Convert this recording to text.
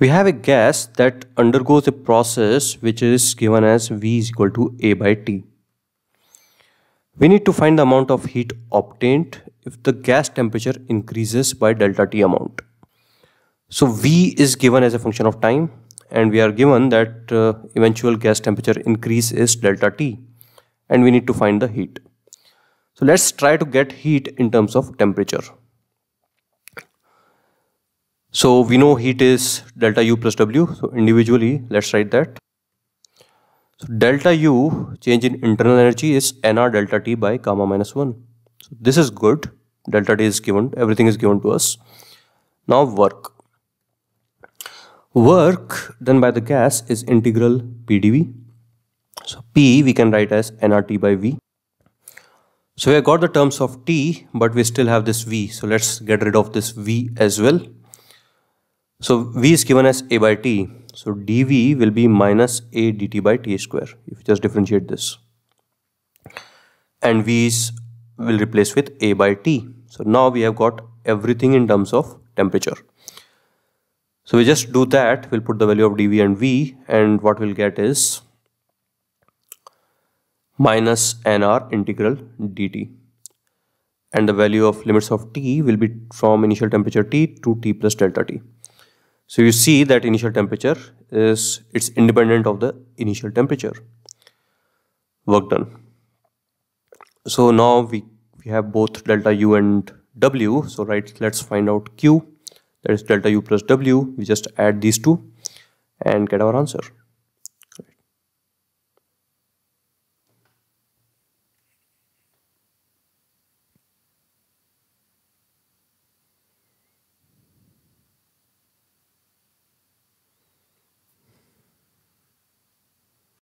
We have a gas that undergoes a process which is given as V is equal to A by T. We need to find the amount of heat obtained if the gas temperature increases by delta T amount. So V is given as a function of time and we are given that uh, eventual gas temperature increase is delta T and we need to find the heat. So let's try to get heat in terms of temperature. So we know heat is delta U plus W. So individually, let's write that. So delta U change in internal energy is nr delta T by gamma minus 1. So this is good. Delta T is given. Everything is given to us. Now work. Work done by the gas is integral PdV. So P we can write as nRT by V. So we have got the terms of T but we still have this V. So let's get rid of this V as well. So V is given as A by T. So dV will be minus A dt by T square if you just differentiate this. And V is will replace with A by T. So now we have got everything in terms of temperature. So we just do that, we'll put the value of dV and V and what we'll get is minus nr integral dt and the value of limits of t will be from initial temperature t to t plus delta t. So you see that initial temperature is it's independent of the initial temperature work done. So now we, we have both delta U and W. So right, let's find out Q that is delta U plus W. We just add these two and get our answer.